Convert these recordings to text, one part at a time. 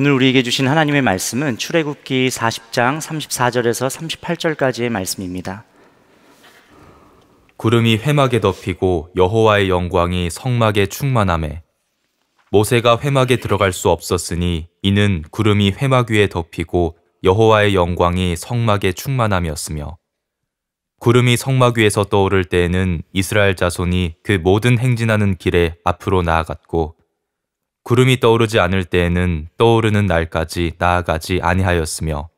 오늘 우리에게 주신 하나님의 말씀은 출애굽기 40장 34절에서 38절까지의 말씀입니다. 구름이 회막에 덮이고 여호와의 영광이 성막에 충만함에 모세가 회막에 들어갈 수 없었으니 이는 구름이 회막 위에 덮이고 여호와의 영광이 성막에 충만함이었으며 구름이 성막 위에서 떠오를 때에는 이스라엘 자손이 그 모든 행진하는 길에 앞으로 나아갔고 구름이 떠오르지 않을 때에는 떠오르는 날까지 나아가지 아니하였으며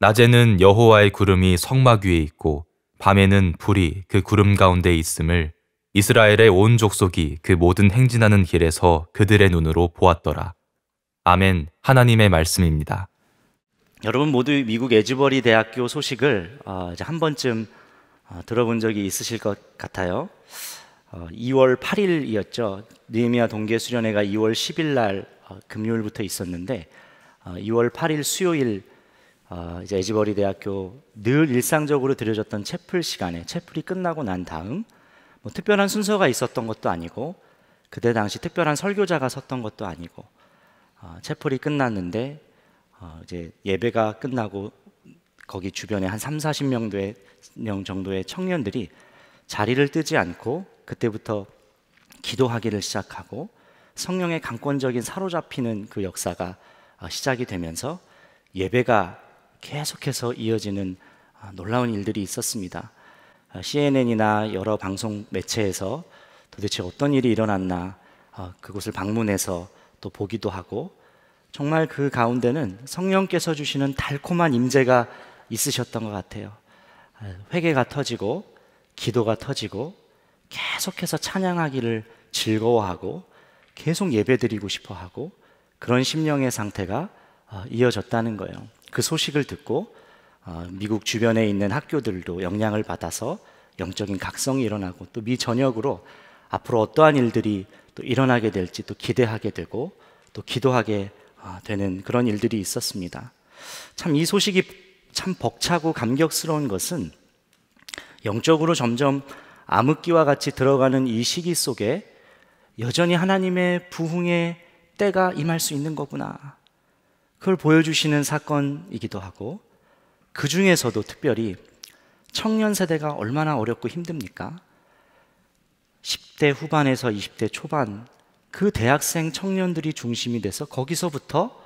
낮에는 여호와의 구름이 성막 위에 있고 밤에는 불이 그 구름 가운데 있음을 이스라엘의 온 족속이 그 모든 행진하는 길에서 그들의 눈으로 보았더라. 아멘. 하나님의 말씀입니다. 여러분 모두 미국 에즈버리 대학교 소식을 어, 이제 한 번쯤 어, 들어본 적이 있으실 것 같아요. 2월 어, 8일이었죠. 느헤미야 동계 수련회가 2월 10일 날 어, 금요일부터 있었는데 2월 어, 8일 수요일 이제 에지버리 대학교 늘 일상적으로 들여졌던 채플 시간에 채플이 끝나고 난 다음 뭐 특별한 순서가 있었던 것도 아니고 그때 당시 특별한 설교자가 섰던 것도 아니고 채플이 끝났는데 이제 예배가 끝나고 거기 주변에 한 3, 40명 정도의 청년들이 자리를 뜨지 않고 그때부터 기도하기를 시작하고 성령의 강권적인 사로잡히는 그 역사가 어, 시작이 되면서 예배가 계속해서 이어지는 어, 놀라운 일들이 있었습니다. 어, CNN이나 여러 방송 매체에서 도대체 어떤 일이 일어났나 그곳을 방문해서 또 보기도 하고 정말 그 가운데는 성령께서 주시는 달콤한 임재가 있으셨던 것 같아요. 회개가 터지고 기도가 터지고 계속해서 찬양하기를 즐거워하고 계속 예배드리고 싶어 하고 그런 심령의 상태가 어, 이어졌다는 거예요. 그 소식을 듣고 어, 미국 주변에 있는 학교들도 영향을 받아서 영적인 각성이 일어나고 또 미 전역으로 앞으로 어떠한 일들이 또 일어나게 될지 또 기대하게 되고 또 기도하게 어, 되는 그런 일들이 있었습니다. 참 이 소식이 참 벅차고 감격스러운 것은 영적으로 점점 암흑기와 같이 들어가는 이 시기 속에 여전히 하나님의 부흥의 때가 임할 수 있는 거구나. 그걸 보여주시는 사건이기도 하고 그 중에서도 특별히 청년 세대가 얼마나 어렵고 힘듭니까? 10대 후반에서 20대 초반 그 대학생 청년들이 중심이 돼서 거기서부터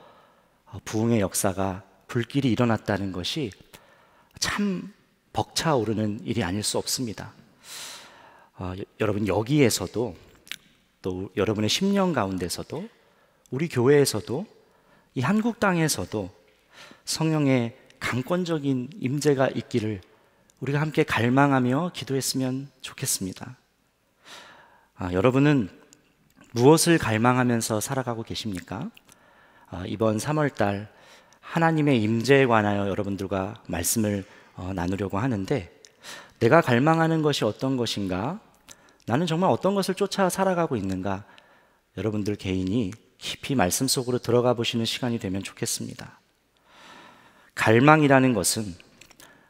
부흥의 역사가 불길이 일어났다는 것이 참 벅차오르는 일이 아닐 수 없습니다. 어, 여러분 여기에서도 또 여러분의 10년 가운데서도 우리 교회에서도 이 한국 땅에서도 성령의 강권적인 임재가 있기를 우리가 함께 갈망하며 기도했으면 좋겠습니다. 아, 여러분은 무엇을 갈망하면서 살아가고 계십니까? 아, 이번 3월달 하나님의 임재에 관하여 여러분들과 말씀을 어, 나누려고 하는데 내가 갈망하는 것이 어떤 것인가 나는 정말 어떤 것을 쫓아 살아가고 있는가? 여러분들 개인이 깊이 말씀 속으로 들어가 보시는 시간이 되면 좋겠습니다. 갈망이라는 것은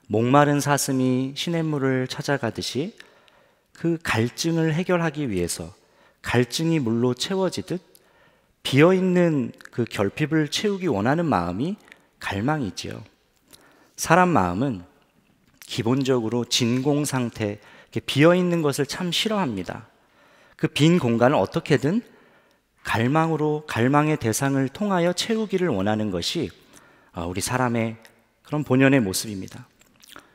목마른 사슴이 시냇물을 찾아가듯이 그 갈증을 해결하기 위해서 갈증이 물로 채워지듯 비어있는 그 결핍을 채우기 원하는 마음이 갈망이지요. 사람 마음은 기본적으로 진공 상태, 비어 있는 것을 참 싫어합니다. 그 빈 공간을 어떻게든 갈망으로 갈망의 대상을 통하여 채우기를 원하는 것이 아, 우리 사람의 그런 본연의 모습입니다.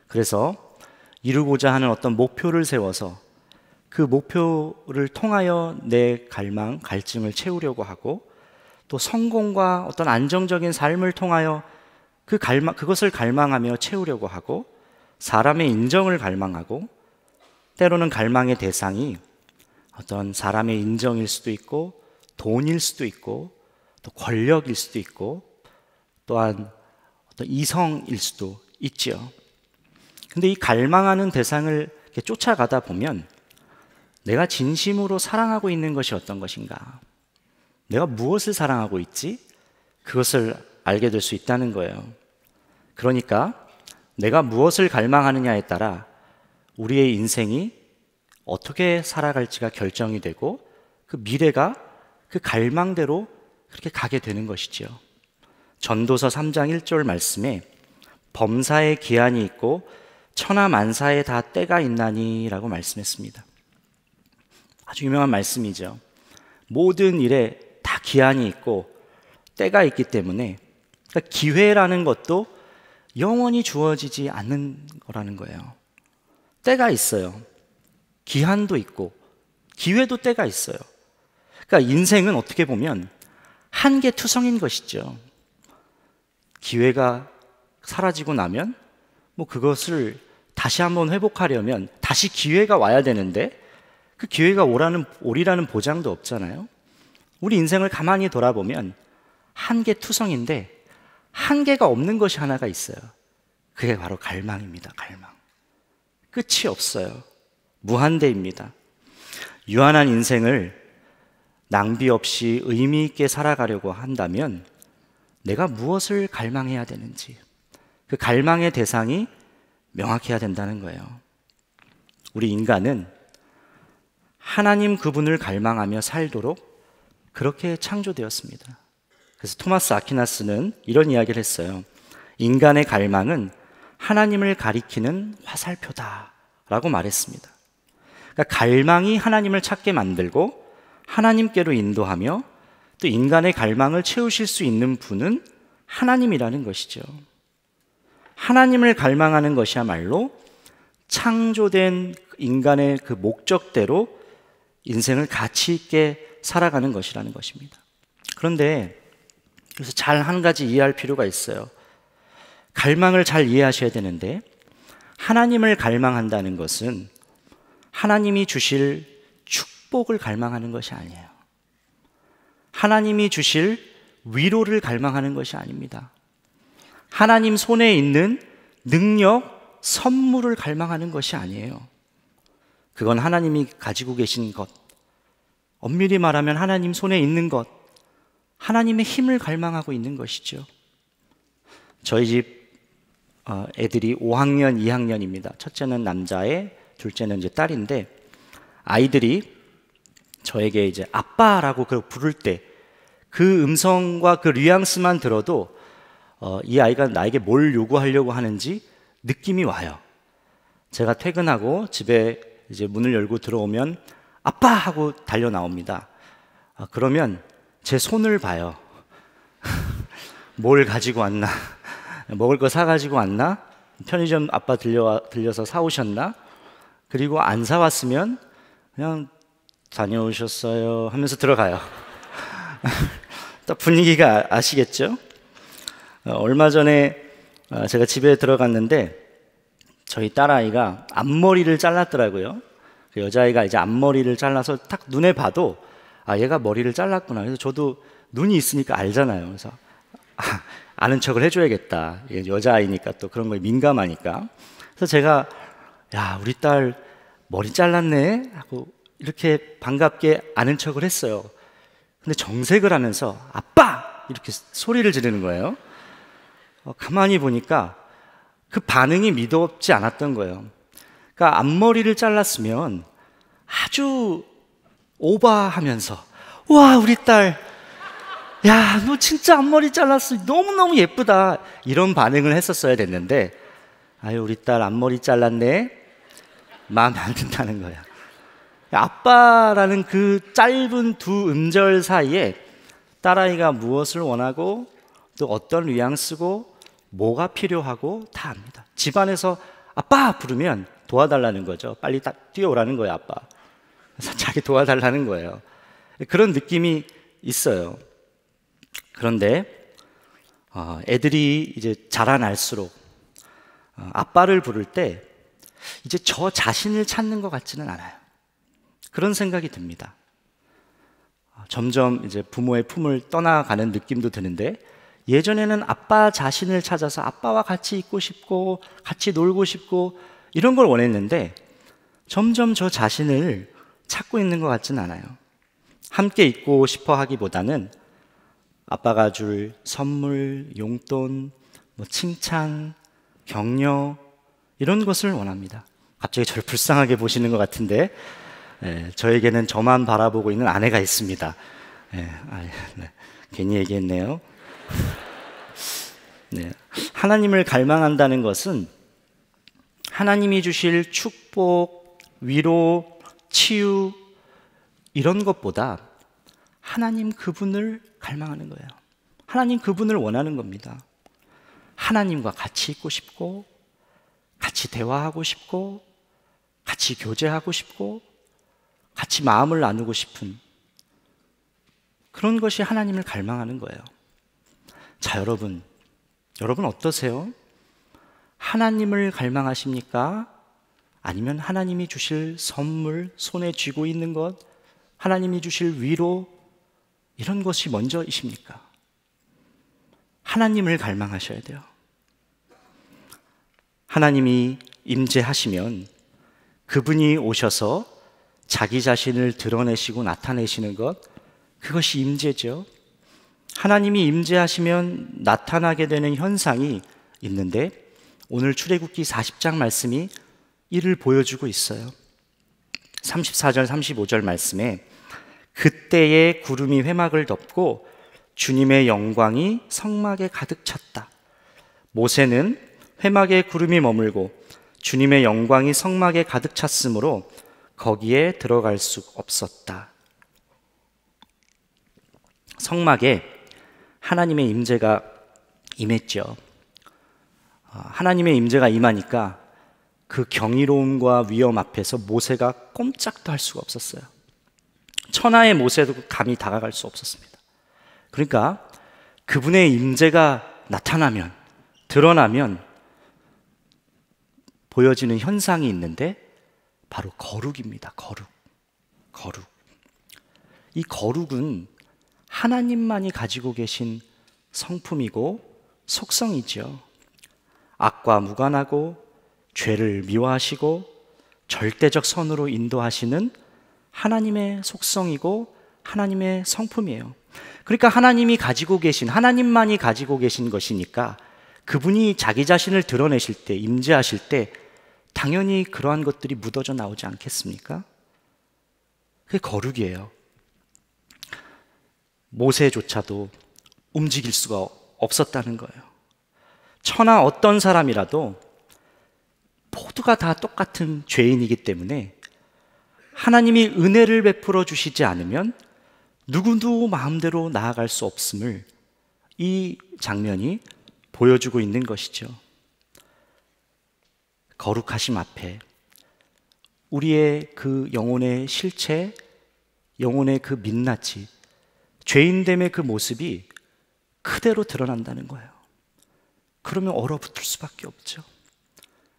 그래서 이루고자 하는 어떤 목표를 세워서 그 목표를 통하여 내 갈망, 갈증을 채우려고 하고 또 성공과 어떤 안정적인 삶을 통하여 그 갈망, 그것을 갈망하며 채우려고 하고 사람의 인정을 갈망하고 때로는 갈망의 대상이 어떤 사람의 인정일 수도 있고 돈일 수도 있고 또 권력일 수도 있고 또한 어떤 이성일 수도 있지요. 근데 이 갈망하는 대상을 쫓아가다 보면 내가 진심으로 사랑하고 있는 것이 어떤 것인가? 내가 무엇을 사랑하고 있지? 그것을 알게 될 수 있다는 거예요. 그러니까 내가 무엇을 갈망하느냐에 따라 우리의 인생이 어떻게 살아갈지가 결정이 되고 그 미래가 그 갈망대로 그렇게 가게 되는 것이지요. 전도서 3장 1절 말씀에 범사에 기한이 있고 천하 만사에 다 때가 있나니라고 말씀했습니다. 아주 유명한 말씀이죠. 모든 일에 다 기한이 있고 때가 있기 때문에 그러니까 기회라는 것도 영원히 주어지지 않는 거라는 거예요. 때가 있어요. 기한도 있고 기회도 때가 있어요. 그러니까 인생은 어떻게 보면 한계 투성인 것이죠. 기회가 사라지고 나면 뭐 그것을 다시 한번 회복하려면 다시 기회가 와야 되는데 그 기회가 오라는 오리라는 보장도 없잖아요. 우리 인생을 가만히 돌아보면 한계 투성인데 한계가 없는 것이 하나가 있어요. 그게 바로 갈망입니다. 갈망. 끝이 없어요. 무한대입니다. 유한한 인생을 낭비 없이 의미 있게 살아가려고 한다면 내가 무엇을 갈망해야 되는지 그 갈망의 대상이 명확해야 된다는 거예요. 우리 인간은 하나님 그분을 갈망하며 살도록 그렇게 창조되었습니다. 그래서 토마스 아퀴나스는 이런 이야기를 했어요. 인간의 갈망은 하나님을 가리키는 화살표다라고 말했습니다. 그러니까 갈망이 하나님을 찾게 만들고 하나님께로 인도하며 또 인간의 갈망을 채우실 수 있는 분은 하나님이라는 것이죠. 하나님을 갈망하는 것이야말로 창조된 인간의 그 목적대로 인생을 가치 있게 살아가는 것이라는 것입니다. 그런데 그래서 잘 한 가지 이해할 필요가 있어요. 갈망을 잘 이해하셔야 되는데 하나님을 갈망한다는 것은 하나님이 주실 축복을 갈망하는 것이 아니에요. 하나님이 주실 위로를 갈망하는 것이 아닙니다. 하나님 손에 있는 능력, 선물을 갈망하는 것이 아니에요. 그건 하나님이 가지고 계신 것. 엄밀히 말하면 하나님 손에 있는 것. 하나님의 힘을 갈망하고 있는 것이죠. 저희 집 어, 애들이 5학년, 2학년입니다. 첫째는 남자애, 둘째는 이제 딸인데 아이들이 저에게 이제 아빠라고 부를 때 그 음성과 그 뉘앙스만 들어도 어, 이 아이가 나에게 뭘 요구하려고 하는지 느낌이 와요. 제가 퇴근하고 집에 이제 문을 열고 들어오면 아빠 하고 달려 나옵니다. 아, 그러면 제 손을 봐요. 뭘 가지고 왔나? 먹을 거 사가지고 왔나? 편의점 아빠 들려, 들려서 사오셨나? 그리고 안 사왔으면 그냥 다녀오셨어요 하면서 들어가요. 딱 분위기가 아시겠죠? 어, 얼마 전에 어, 제가 집에 들어갔는데 저희 딸아이가 앞머리를 잘랐더라고요. 그 여자아이가 이제 앞머리를 잘라서 딱 눈에 봐도 아 얘가 머리를 잘랐구나. 그래서 저도 눈이 있으니까 알잖아요. 그래서 아, 아는 척을 해줘야겠다. 여자아이니까 또 그런 거에 민감하니까. 그래서 제가 야 우리 딸 머리 잘랐네 하고 이렇게 반갑게 아는 척을 했어요. 근데 정색을 하면서 아빠 이렇게 소리를 지르는 거예요. 어, 가만히 보니까 그 반응이 믿어지 없 않았던 거예요. 그러니까 앞머리를 잘랐으면 아주 오바하면서 와 우리 딸 야, 너 진짜 앞머리 잘랐어. 너무너무 예쁘다. 이런 반응을 했었어야 됐는데, 아유, 우리 딸 앞머리 잘랐네. 마음에 안 든다는 거야. 아빠라는 그 짧은 두 음절 사이에 딸아이가 무엇을 원하고 또 어떤 뉘앙스고 뭐가 필요하고 다 압니다. 집안에서 아빠 부르면 도와달라는 거죠. 빨리 뛰어오라는 거예요, 아빠. 그래서 자기 도와달라는 거예요. 그런 느낌이 있어요. 그런데 어, 애들이 이제 자라날수록 어, 아빠를 부를 때 이제 저 자신을 찾는 것 같지는 않아요. 그런 생각이 듭니다. 어, 점점 이제 부모의 품을 떠나가는 느낌도 드는데 예전에는 아빠 자신을 찾아서 아빠와 같이 있고 싶고 같이 놀고 싶고 이런 걸 원했는데 점점 저 자신을 찾고 있는 것 같진 않아요. 함께 있고 싶어 하기보다는 아빠가 줄 선물, 용돈, 뭐 칭찬, 격려 이런 것을 원합니다. 갑자기 저를 불쌍하게 보시는 것 같은데 예, 저에게는 저만 바라보고 있는 아내가 있습니다. 예, 아, 네, 괜히 얘기했네요. 네, 하나님을 갈망한다는 것은 하나님이 주실 축복, 위로, 치유 이런 것보다 하나님 그분을 갈망하는 거예요. 하나님 그분을 원하는 겁니다. 하나님과 같이 있고 싶고, 같이 대화하고 싶고, 같이 교제하고 싶고, 같이 마음을 나누고 싶은 그런 것이 하나님을 갈망하는 거예요. 자, 여러분. 여러분 어떠세요? 하나님을 갈망하십니까? 아니면 하나님이 주실 선물 손에 쥐고 있는 것, 하나님이 주실 위로 이런 것이 먼저이십니까? 하나님을 갈망하셔야 돼요. 하나님이 임재하시면 그분이 오셔서 자기 자신을 드러내시고 나타내시는 것 그것이 임재죠. 하나님이 임재하시면 나타나게 되는 현상이 있는데 오늘 출애굽기 40장 말씀이 이를 보여주고 있어요. 34절 35절 말씀에 그때에 구름이 회막을 덮고 주님의 영광이 성막에 가득 찼다. 모세는 회막에 구름이 머물고 주님의 영광이 성막에 가득 찼으므로 거기에 들어갈 수 없었다. 성막에 하나님의 임재가 임했죠. 아, 하나님의 임재가 임하니까 그 경이로움과 위험 앞에서 모세가 꼼짝도 할 수가 없었어요. 천하의 모세도 감히 다가갈 수 없었습니다. 그러니까 그분의 임재가 나타나면 드러나면 보여지는 현상이 있는데 바로 거룩입니다. 거룩. 거룩. 이 거룩은 하나님만이 가지고 계신 성품이고 속성이죠 악과 무관하고 죄를 미워하시고 절대적 선으로 인도하시는 하나님의 속성이고 하나님의 성품이에요. 그러니까 하나님이 가지고 계신, 하나님만이 가지고 계신 것이니까 그분이 자기 자신을 드러내실 때, 임재하실 때 당연히 그러한 것들이 묻어져 나오지 않겠습니까? 그게 거룩이에요. 모세조차도 움직일 수가 없었다는 거예요. 천하 어떤 사람이라도 모두가 다 똑같은 죄인이기 때문에 하나님이 은혜를 베풀어 주시지 않으면 누구도 마음대로 나아갈 수 없음을 이 장면이 보여주고 있는 것이죠. 거룩하심 앞에 우리의 그 영혼의 실체, 영혼의 그 민낯이 죄인됨의 그 모습이 그대로 드러난다는 거예요. 그러면 얼어붙을 수밖에 없죠.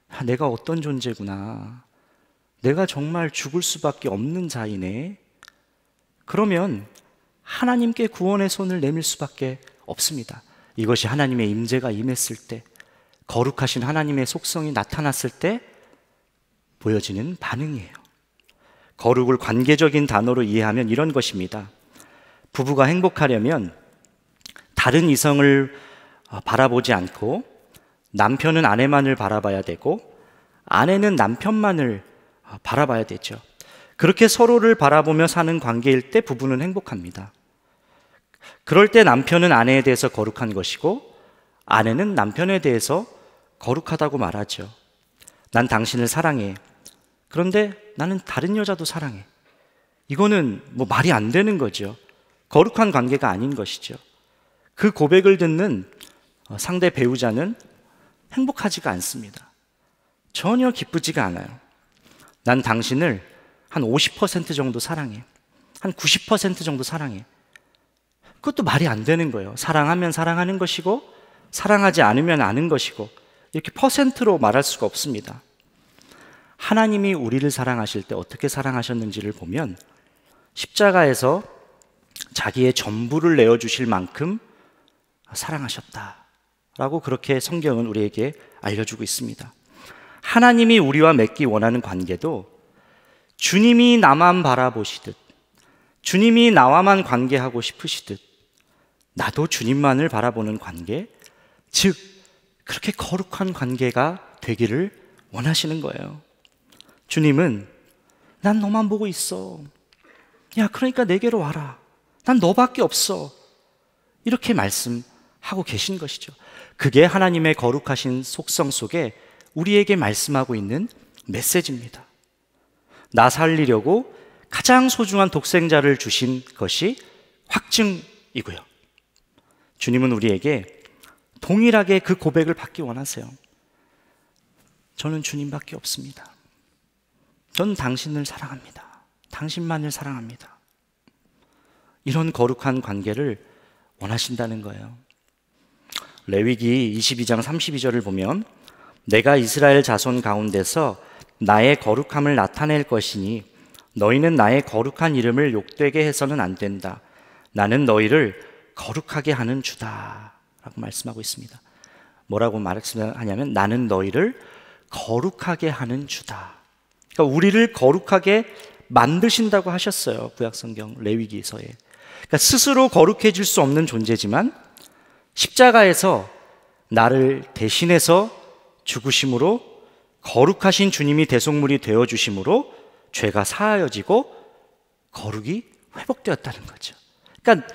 아, 내가 어떤 존재구나. 내가 정말 죽을 수밖에 없는 자이네. 그러면 하나님께 구원의 손을 내밀 수밖에 없습니다. 이것이 하나님의 임재가 임했을 때, 거룩하신 하나님의 속성이 나타났을 때 보여지는 반응이에요. 거룩을 관계적인 단어로 이해하면 이런 것입니다. 부부가 행복하려면 다른 이성을 바라보지 않고 남편은 아내만을 바라봐야 되고 아내는 남편만을 아, 바라봐야 되죠. 그렇게 서로를 바라보며 사는 관계일 때 부부는 행복합니다. 그럴 때 남편은 아내에 대해서 거룩한 것이고 아내는 남편에 대해서 거룩하다고 말하죠. 난 당신을 사랑해. 그런데 나는 다른 여자도 사랑해. 이거는 뭐 말이 안 되는 거죠. 거룩한 관계가 아닌 것이죠. 그 고백을 듣는 어, 상대 배우자는 행복하지가 않습니다. 전혀 기쁘지가 않아요. 난 당신을 한 50% 정도 사랑해. 한 90% 정도 사랑해. 그것도 말이 안 되는 거예요. 사랑하면 사랑하는 것이고, 사랑하지 않으면 아는 것이고, 이렇게 퍼센트로 말할 수가 없습니다. 하나님이 우리를 사랑하실 때 어떻게 사랑하셨는지를 보면, 십자가에서 자기의 전부를 내어주실 만큼 사랑하셨다. 라고 그렇게 성경은 우리에게 알려주고 있습니다. 하나님이 우리와 맺기 원하는 관계도 주님이 나만 바라보시듯, 주님이 나와만 관계하고 싶으시듯, 나도 주님만을 바라보는 관계, 즉, 그렇게 거룩한 관계가 되기를 원하시는 거예요. 주님은 난 너만 보고 있어. 야, 그러니까 내게로 와라. 난 너밖에 없어. 이렇게 말씀하고 계신 것이죠. 그게 하나님의 거룩하신 속성 속에 우리에게 말씀하고 있는 메시지입니다. 나 살리려고 가장 소중한 독생자를 주신 것이 확증이고요. 주님은 우리에게 동일하게 그 고백을 받기 원하세요. 저는 주님밖에 없습니다. 저는 당신을 사랑합니다. 당신만을 사랑합니다. 이런 거룩한 관계를 원하신다는 거예요. 레위기 22장 32절을 보면 내가 이스라엘 자손 가운데서 나의 거룩함을 나타낼 것이니 너희는 나의 거룩한 이름을 욕되게 해서는 안 된다. 나는 너희를 거룩하게 하는 주다. 라고 말씀하고 있습니다. 뭐라고 말씀냐면 나는 너희를 거룩하게 하는 주다. 그러니까 우리를 거룩하게 만드신다고 하셨어요. 구약성경 레위기서에. 그러니까 스스로 거룩해질 수 없는 존재지만 십자가에서 나를 대신해서 죽으심으로 거룩하신 주님이 대속물이 되어 주심으로 죄가 사하여지고 거룩이 회복되었다는 거죠. 그러니까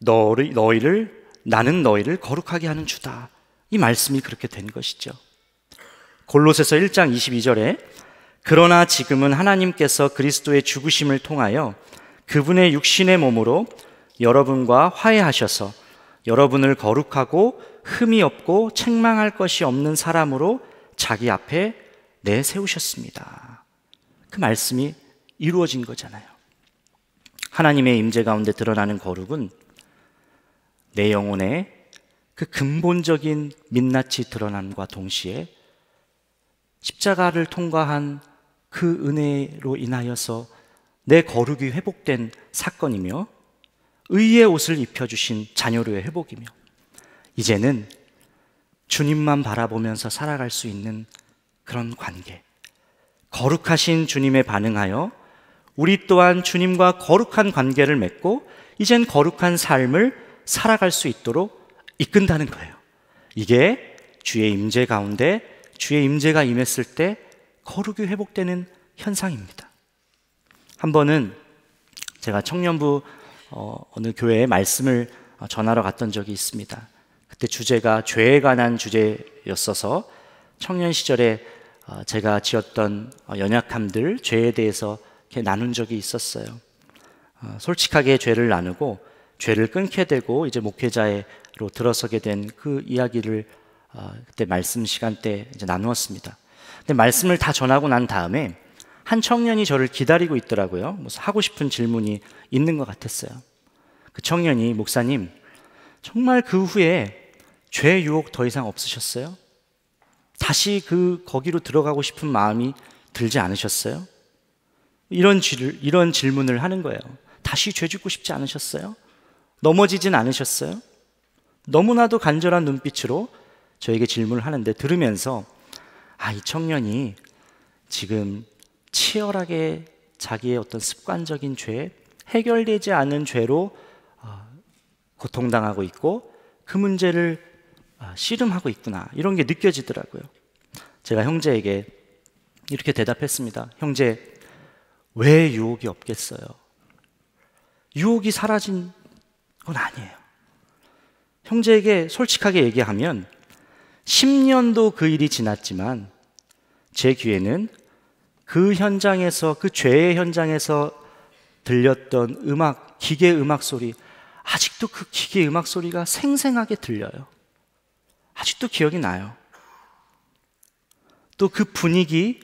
너를, 너희를 나는 너희를 거룩하게 하는 주다. 이 말씀이 그렇게 된 것이죠. 골로새서 1장 22절에 그러나 지금은 하나님께서 그리스도의 죽으심을 통하여 그분의 육신의 몸으로 여러분과 화해하셔서 여러분을 거룩하고 흠이 없고 책망할 것이 없는 사람으로 자기 앞에 내세우셨습니다. 그 말씀이 이루어진 거잖아요. 하나님의 임재 가운데 드러나는 거룩은 내 영혼의 그 근본적인 민낯이 드러남과 동시에 십자가를 통과한 그 은혜로 인하여서 내 거룩이 회복된 사건이며 의의 옷을 입혀주신 자녀로의 회복이며 이제는 주님만 바라보면서 살아갈 수 있는 그런 관계. 거룩하신 주님에 반응하여 우리 또한 주님과 거룩한 관계를 맺고 이젠 거룩한 삶을 살아갈 수 있도록 이끈다는 거예요. 이게 주의 임재 가운데 주의 임재가 임했을 때 거룩이 회복되는 현상입니다. 한 번은 제가 청년부 어, 느 교회에 말씀을 어, 전하러 갔던 적이 있습니다. 그때 주제가 죄에 관한 주제였어서 청년 시절에 어, 제가 지었던 어, 연약함들, 죄에 대해서 나눈 적이 있었어요. 솔직하게 죄를 나누고 죄를 끊게 되고 이제 목회자로 들어서게 된 그 이야기를 그때 말씀 시간 때 이제 나누었습니다. 근데 말씀을 다 전하고 난 다음에 한 청년이 저를 기다리고 있더라고요. 뭐 하고 싶은 질문이 있는 것 같았어요. 그 청년이 목사님, 정말 그 후에 죄 유혹 더 이상 없으셨어요? 다시 그 거기로 들어가고 싶은 마음이 들지 않으셨어요? 이런, 질, 이런 질문을 하는 거예요. 다시 죄 짓고 싶지 않으셨어요? 넘어지진 않으셨어요? 너무나도 간절한 눈빛으로 저에게 질문을 하는데 들으면서 아, 이 청년이 지금 치열하게 자기의 어떤 습관적인 죄, 해결되지 않은 죄로 아, 고통당하고 있고 그 문제를 아, 씨름하고 있구나 이런 게 느껴지더라고요. 제가 형제에게 이렇게 대답했습니다. 형제, 왜 유혹이 없겠어요? 유혹이 사라진 건 아니에요. 형제에게 솔직하게 얘기하면 10년도 그 일이 지났지만 제 귀에는 그 현장에서 그 죄의 현장에서 들렸던 음악, 기계 음악 소리 아직도 그 기계 음악 소리가 생생하게 들려요. 아직도 기억이 나요. 또 그 분위기,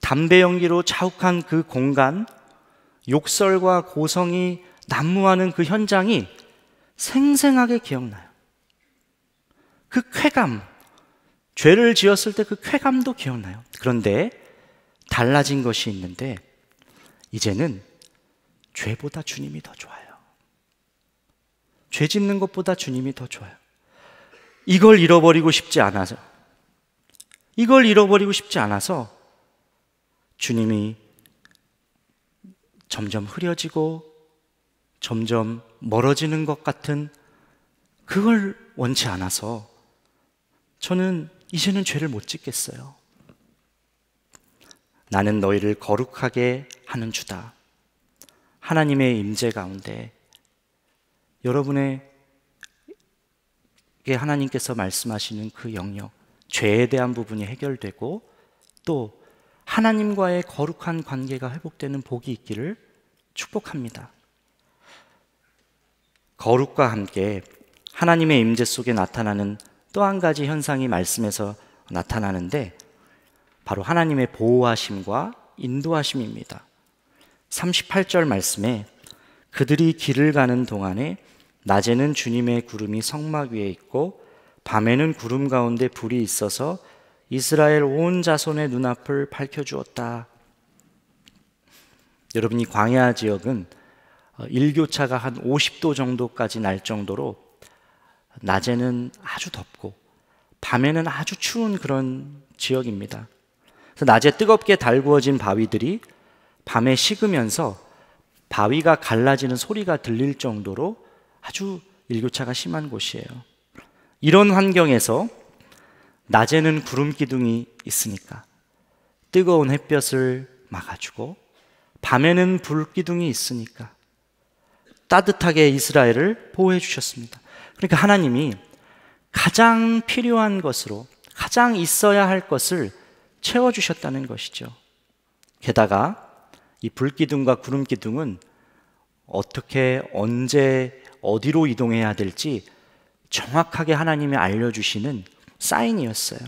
담배 연기로 자욱한 그 공간, 욕설과 고성이 난무하는 그 현장이 생생하게 기억나요. 그 쾌감, 죄를 지었을 때 그 쾌감도 기억나요. 그런데 달라진 것이 있는데 이제는 죄보다 주님이 더 좋아요. 죄 짓는 것보다 주님이 더 좋아요. 이걸 잃어버리고 싶지 않아서 이걸 잃어버리고 싶지 않아서 주님이 점점 흐려지고 점점 멀어지는 것 같은 그걸 원치 않아서 저는 이제는 죄를 못 짓겠어요. 나는 너희를 거룩하게 하는 주다. 하나님의 임재 가운데 여러분에게 하나님께서 말씀하시는 그 영역, 죄에 대한 부분이 해결되고 또 하나님과의 거룩한 관계가 회복되는 복이 있기를 축복합니다. 거룩과 함께 하나님의 임재 속에 나타나는 또 한 가지 현상이 말씀에서 나타나는데 바로 하나님의 보호하심과 인도하심입니다. 38절 말씀에 그들이 길을 가는 동안에 낮에는 주님의 구름이 성막 위에 있고 밤에는 구름 가운데 불이 있어서 이스라엘 온 자손의 눈앞을 밝혀 주었다. 여러분 이 광야 지역은 어, 일교차가 한 50도 정도까지 날 정도로 낮에는 아주 덥고 밤에는 아주 추운 그런 지역입니다. 그래서 낮에 뜨겁게 달구어진 바위들이 밤에 식으면서 바위가 갈라지는 소리가 들릴 정도로 아주 일교차가 심한 곳이에요. 이런 환경에서 낮에는 구름 기둥이 있으니까 뜨거운 햇볕을 막아주고 밤에는 불 기둥이 있으니까 따뜻하게 이스라엘을 보호해 주셨습니다. 그러니까 하나님이 가장 필요한 것으로 가장 있어야 할 것을 채워주셨다는 것이죠. 게다가 이 불기둥과 구름기둥은 어떻게, 언제, 어디로 이동해야 될지 정확하게 하나님이 알려주시는 사인이었어요.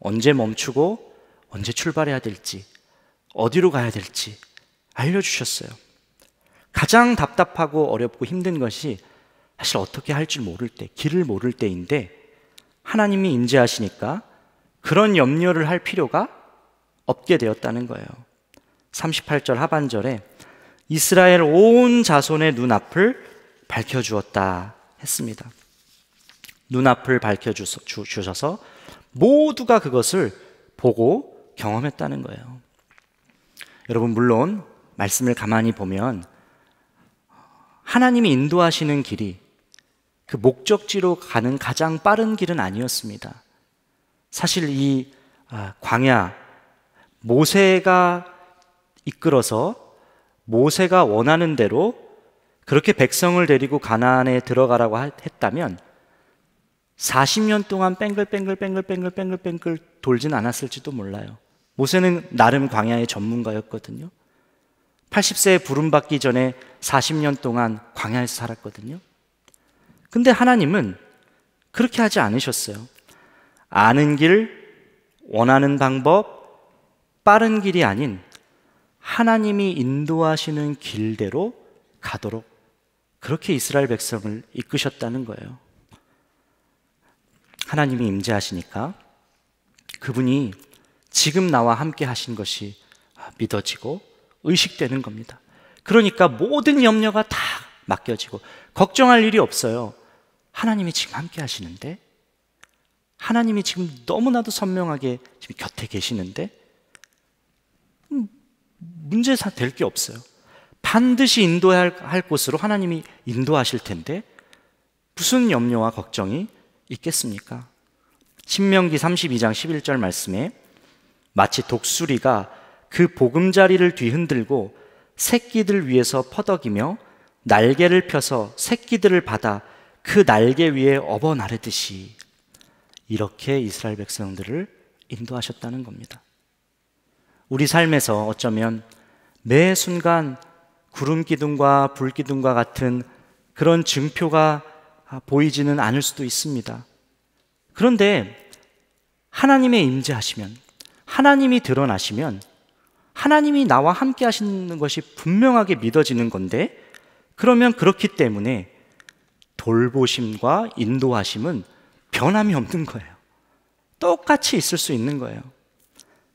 언제 멈추고, 언제 출발해야 될지, 어디로 가야 될지 알려주셨어요. 가장 답답하고 어렵고 힘든 것이 사실 어떻게 할 줄 모를 때, 길을 모를 때인데 하나님이 인지하시니까 그런 염려를 할 필요가 없게 되었다는 거예요. 38절 하반절에 이스라엘 온 자손의 눈앞을 밝혀주었다 했습니다. 눈앞을 밝혀주셔서 모두가 그것을 보고 경험했다는 거예요. 여러분, 물론 말씀을 가만히 보면 하나님이 인도하시는 길이 그 목적지로 가는 가장 빠른 길은 아니었습니다. 사실 이 아, 광야 모세가 이끌어서 모세가 원하는 대로 그렇게 백성을 데리고 가나안에 들어가라고 했다면 40년 동안 뺑글뺑글뺑글뺑글뺑글뺑글 돌진 않았을지도 몰라요. 모세는 나름 광야의 전문가였거든요. 80세에 부름받기 전에 40년 동안 광야에서 살았거든요. 근데 하나님은 그렇게 하지 않으셨어요. 아는 길, 원하는 방법, 빠른 길이 아닌 하나님이 인도하시는 길대로 가도록 그렇게 이스라엘 백성을 이끄셨다는 거예요. 하나님이 임재하시니까 그분이 지금 나와 함께 하신 것이 믿어지고 의식되는 겁니다. 그러니까 모든 염려가 다 맡겨지고 걱정할 일이 없어요. 하나님이 지금 함께 하시는데 하나님이 지금 너무나도 선명하게 지금 곁에 계시는데 음, 문제 될 게 없어요. 반드시 인도할 할 곳으로 하나님이 인도하실 텐데 무슨 염려와 걱정이 있겠습니까? 신명기 32장 11절 말씀에 마치 독수리가 그 보금자리를 뒤흔들고 새끼들 위에서 퍼덕이며 날개를 펴서 새끼들을 받아 그 날개 위에 업어 나르듯이 이렇게 이스라엘 백성들을 인도하셨다는 겁니다. 우리 삶에서 어쩌면 매 순간 구름 기둥과 불 기둥과 같은 그런 증표가 보이지는 않을 수도 있습니다. 그런데 하나님의 임재하시면 하나님이 드러나시면 하나님이 나와 함께 하시는 것이 분명하게 믿어지는 건데 그러면 그렇기 때문에 돌보심과 인도하심은 변함이 없는 거예요. 똑같이 있을 수 있는 거예요.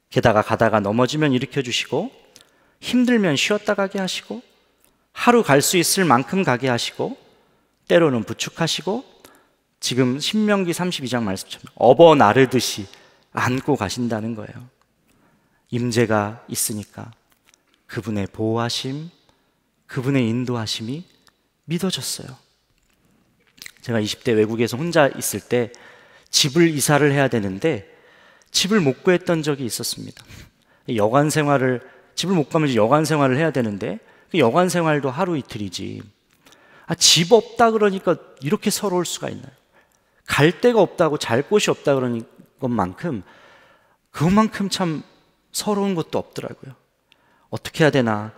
게다가 가다가 넘어지면 일으켜 주시고 힘들면 쉬었다 가게 하시고 하루 갈 수 있을 만큼 가게 하시고 때로는 부축하시고 지금 신명기 32장 말씀처럼 업어 나르듯이 안고 가신다는 거예요. 임재가 있으니까 그분의 보호하심, 그분의 인도하심이 믿어졌어요. 제가 20대 외국에서 혼자 있을 때 집을 이사를 해야 되는데 집을 못 구했던 적이 있었습니다. 여관 생활을 집을 못 가면 여관 생활을 해야 되는데 그 여관 생활도 하루 이틀이지. 아, 집 없다 그러니까 이렇게 서러울 수가 있나요? 갈 데가 없다고 잘 곳이 없다 그런 것만큼 그만큼 참 서러운 것도 없더라고요. 어떻게 해야 되나?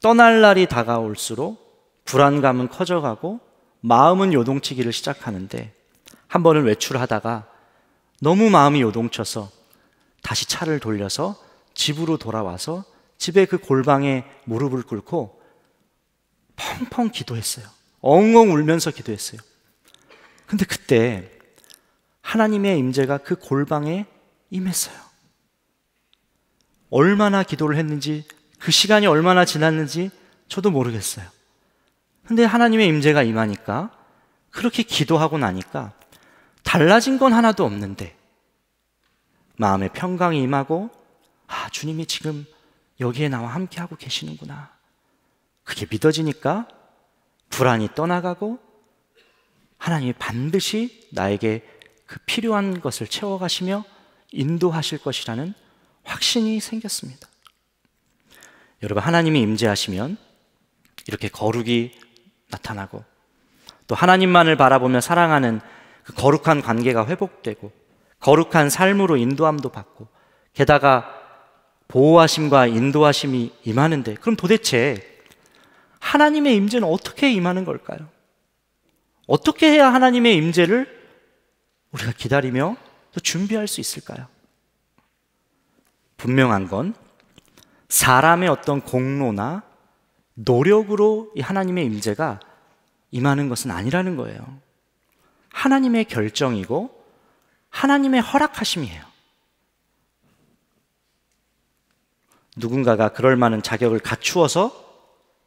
떠날 날이 다가올수록 불안감은 커져가고 마음은 요동치기를 시작하는데 한 번은 외출하다가 너무 마음이 요동쳐서 다시 차를 돌려서 집으로 돌아와서 집에그 골방에 무릎을 꿇고 펑펑 기도했어요. 엉엉 울면서 기도했어요. 근데 그때 하나님의 임재가 그 골방에 임했어요. 얼마나 기도를 했는지 그 시간이 얼마나 지났는지 저도 모르겠어요. 근데 하나님의 임재가 임하니까 그렇게 기도하고 나니까 달라진 건 하나도 없는데 마음의 평강이 임하고 아 주님이 지금 여기에 나와 함께 하고 계시는구나. 그게 믿어지니까 불안이 떠나가고 하나님이 반드시 나에게 그 필요한 것을 채워가시며 인도하실 것이라는 확신이 생겼습니다. 여러분 하나님이 임재하시면 이렇게 거룩이 나타나고 또 하나님만을 바라보며 사랑하는 그 거룩한 관계가 회복되고 거룩한 삶으로 인도함도 받고 게다가 보호하심과 인도하심이 임하는데 그럼 도대체 하나님의 임재는 어떻게 임하는 걸까요? 어떻게 해야 하나님의 임재를 우리가 기다리며 또 준비할 수 있을까요? 분명한 건 사람의 어떤 공로나 노력으로 이 하나님의 임재가 임하는 것은 아니라는 거예요. 하나님의 결정이고 하나님의 허락하심이에요. 누군가가 그럴 만한 자격을 갖추어서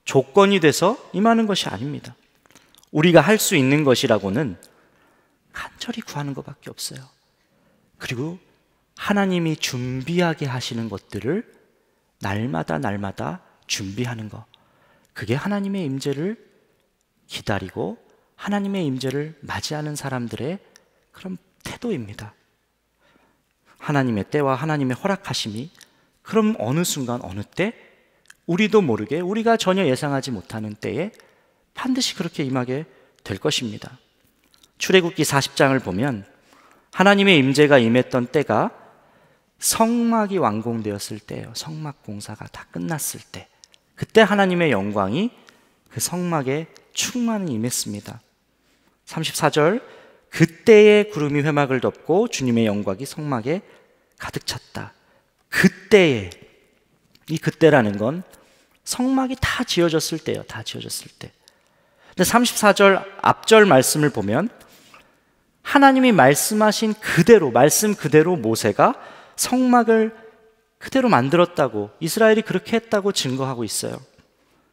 조건이 돼서 임하는 것이 아닙니다. 우리가 할 수 있는 것이라고는 간절히 구하는 것밖에 없어요. 그리고 하나님이 준비하게 하시는 것들을 날마다 날마다 준비하는 것. 그게 하나님의 임재를 기다리고 하나님의 임재를 맞이하는 사람들의 그런 태도입니다. 하나님의 때와 하나님의 허락하심이 그럼 어느 순간 어느 때 우리도 모르게 우리가 전혀 예상하지 못하는 때에 반드시 그렇게 임하게 될 것입니다. 출애굽기 40장을 보면 하나님의 임재가 임했던 때가 성막이 완공되었을 때예요. 성막 공사가 다 끝났을 때. 그때 하나님의 영광이 그 성막에 충만히 임했습니다. 34절 그때의 구름이 회막을 덮고 주님의 영광이 성막에 가득 찼다. 그때에이 그때라는 건 성막이 다 지어졌을 때요. 다 지어졌을 때. 근데 34절 앞절 말씀을 보면 하나님이 말씀하신 그대로 말씀 그대로 모세가 성막을 그대로 만들었다고 이스라엘이 그렇게 했다고 증거하고 있어요.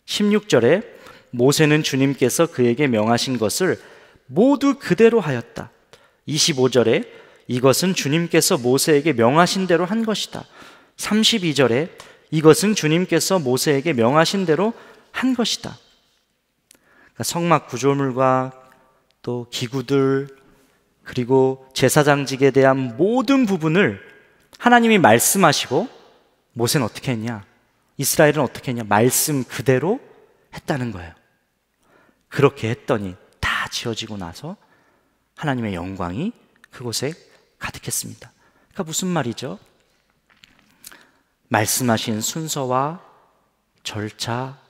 16절에 모세는 주님께서 그에게 명하신 것을 모두 그대로 하였다. 25절에 이것은 주님께서 모세에게 명하신 대로 한 것이다. 32절에 이것은 주님께서 모세에게 명하신 대로 한 것이다. 그러니까 성막 구조물과 또 기구들 그리고 제사장직에 대한 모든 부분을 하나님이 말씀하시고 모세는 어떻게 했냐? 이스라엘은 어떻게 했냐? 말씀 그대로 했다는 거예요. 그렇게 했더니 다 지어지고 나서 하나님의 영광이 그곳에 가득했습니다. 그러니까 무슨 말이죠? 말씀하신 순서와 절차,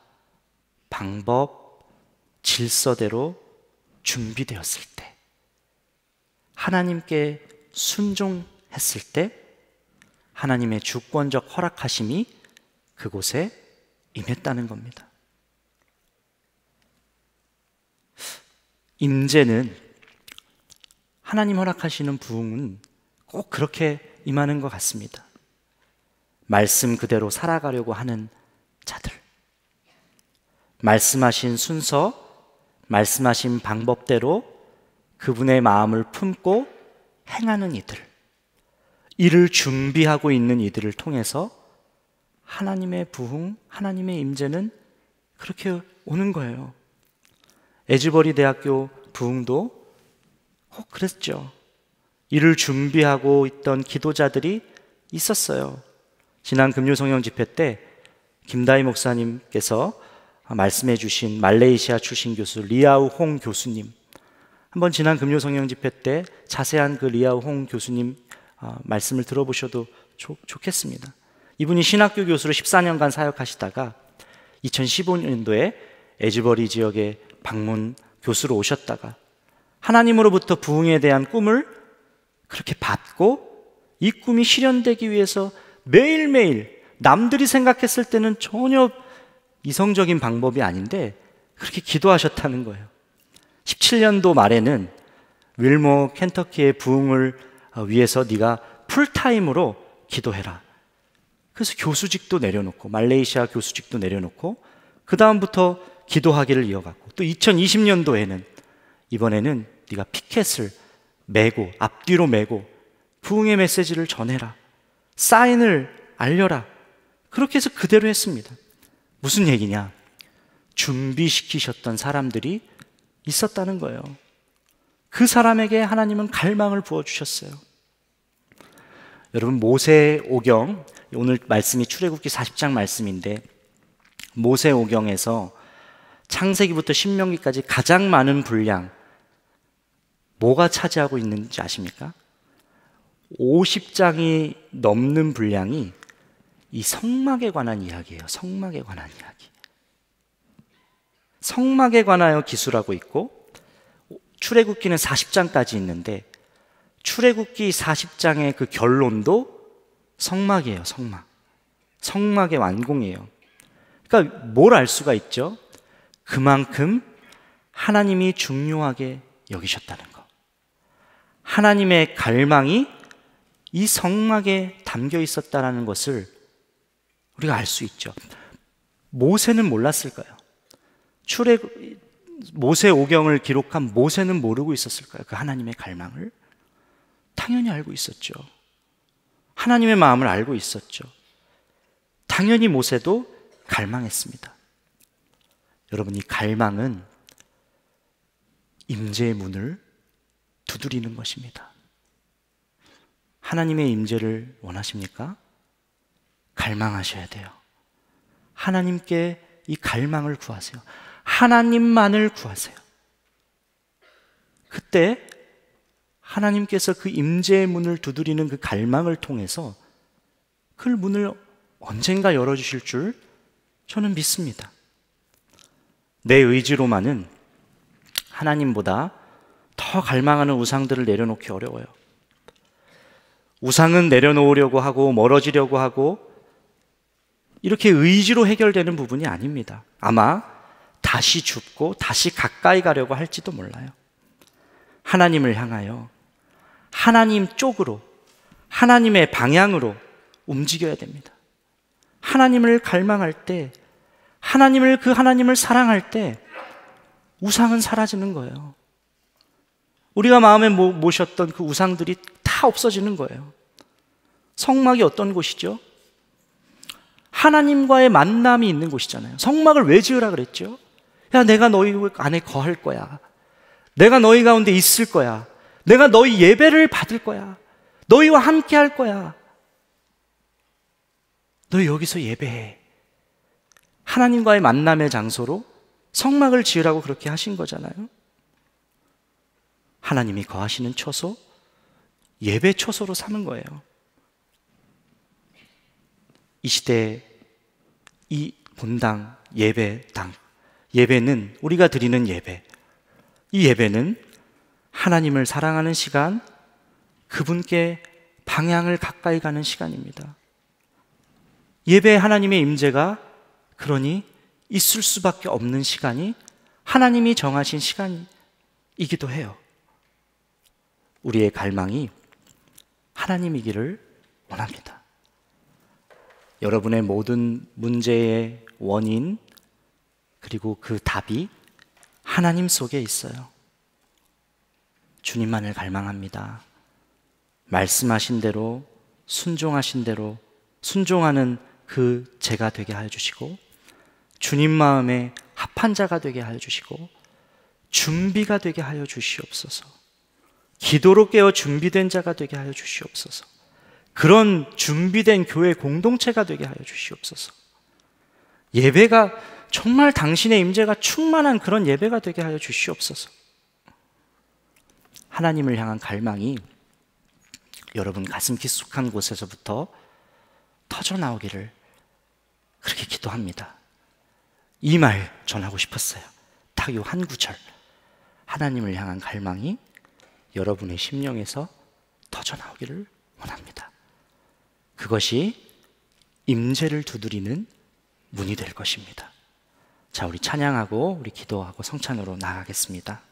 방법, 질서대로 준비되었을 때, 하나님께 순종했을 때, 하나님의 주권적 허락하심이 그곳에 임했다는 겁니다. 임재는 하나님 허락하시는 부흥은 꼭 그렇게 임하는 것 같습니다. 말씀 그대로 살아가려고 하는 자들. 말씀하신 순서, 말씀하신 방법대로 그분의 마음을 품고 행하는 이들. 이를 준비하고 있는 이들을 통해서 하나님의 부흥, 하나님의 임재는 그렇게 오는 거예요. 에즈버리 대학교 부흥도 혹 그랬죠. 이를 준비하고 있던 기도자들이 있었어요. 지난 금요 성령 집회 때 김다희 목사님께서 말씀해 주신 말레이시아 출신 교수 리아우 홍 교수님 한번 지난 금요 성령 집회 때 자세한 그 리아우 홍 교수님 아, 말씀을 들어보셔도 좋겠습니다. 이분이 신학교 교수로 14년간 사역하시다가 2015년도에 에즈버리 지역에 방문 교수로 오셨다가 하나님으로부터 부흥에 대한 꿈을 그렇게 받고 이 꿈이 실현되기 위해서 매일매일 남들이 생각했을 때는 전혀 이성적인 방법이 아닌데 그렇게 기도하셨다는 거예요. 17년도 말에는 윌모 켄터키의 부흥을 어, 위해서 네가 풀타임으로 기도해라. 그래서 교수직도 내려놓고 말레이시아 교수직도 내려놓고 그 다음부터 기도하기를 이어갔고 또 2020년도에는 이번에는 네가 피켓을 메고 앞뒤로 메고 부흥의 메시지를 전해라. 사인을 알려라. 그렇게 해서 그대로 했습니다. 무슨 얘기냐? 준비시키셨던 사람들이 있었다는 거예요. 그 사람에게 하나님은 갈망을 부어주셨어요. 여러분 모세 오경 오늘 말씀이 출애굽기 40장 말씀인데 모세 오경에서 창세기부터 신명기까지 가장 많은 분량 뭐가 차지하고 있는지 아십니까? 50장이 넘는 분량이 이 성막에 관한 이야기예요. 성막에 관한 이야기. 성막에 관하여 기술하고 있고 출애굽기는 40장까지 있는데 출애굽기 40장의 그 결론도 성막이에요, 성막. 성막의 완공이에요. 그러니까 뭘 알 수가 있죠? 그만큼 하나님이 중요하게 여기셨다는 거. 하나님의 갈망이 이 성막에 담겨 있었다라는 것을 우리가 알 수 있죠. 모세는 몰랐을까요? 출애 모세 오경을 기록한 모세는 모르고 있었을까요? 그 하나님의 갈망을. 당연히 알고 있었죠. 하나님의 마음을 알고 있었죠. 당연히 모세도 갈망했습니다. 여러분 이 갈망은 임재의 문을 두드리는 것입니다. 하나님의 임재를 원하십니까? 갈망하셔야 돼요. 하나님께 이 갈망을 구하세요. 하나님만을 구하세요. 그때 하나님께서 그 임재의 문을 두드리는 그 갈망을 통해서 그 문을 언젠가 열어주실 줄 저는 믿습니다. 내 의지로만은 하나님보다 더 갈망하는 우상들을 내려놓기 어려워요. 우상은 내려놓으려고 하고 멀어지려고 하고 이렇게 의지로 해결되는 부분이 아닙니다. 아마 다시 죽고 다시 가까이 가려고 할지도 몰라요. 하나님을 향하여 하나님 쪽으로, 하나님의 방향으로 움직여야 됩니다. 하나님을 갈망할 때, 하나님을, 그 하나님을 사랑할 때, 우상은 사라지는 거예요. 우리가 마음에 모셨던 그 우상들이 다 없어지는 거예요. 성막이 어떤 곳이죠? 하나님과의 만남이 있는 곳이잖아요. 성막을 왜 지으라 그랬죠? 야, 내가 너희 안에 거할 거야. 내가 너희 가운데 있을 거야. 내가 너희 예배를 받을 거야. 너희와 함께 할 거야. 너희 여기서 예배해. 하나님과의 만남의 장소로 성막을 지으라고 그렇게 하신 거잖아요. 하나님이 거하시는 처소, 예배 처소로 삼은 거예요. 이 시대에 이 본당, 예배당, 예배는 우리가 드리는 예배, 이 예배는 하나님을 사랑하는 시간, 그분께 방향을 가까이 가는 시간입니다. 예배 하나님의 임재가 그러니 있을 수밖에 없는 시간이 하나님이 정하신 시간이기도 해요. 우리의 갈망이 하나님이기를 원합니다. 여러분의 모든 문제의 원인 그리고 그 답이 하나님 속에 있어요. 주님만을 갈망합니다. 말씀하신 대로 순종하신 대로 순종하는 그 제가 되게 하 주시고 주님 마음에 합한 자가 되게 하 주시고 준비가 되게 하여 주시옵소서. 기도로 깨어 준비된 자가 되게 하여 주시옵소서. 그런 준비된 교회 공동체가 되게 하여 주시옵소서. 예배가 정말 당신의 임재가 충만한 그런 예배가 되게 하여 주시옵소서. 하나님을 향한 갈망이 여러분 가슴 깊숙한 곳에서부터 터져 나오기를 그렇게 기도합니다. 이 말 전하고 싶었어요. 딱요한 구절. 하나님을 향한 갈망이 여러분의 심령에서 터져 나오기를 원합니다. 그것이 임재를 두드리는 문이 될 것입니다. 자, 우리 찬양하고 우리 기도하고 성찬으로 나가겠습니다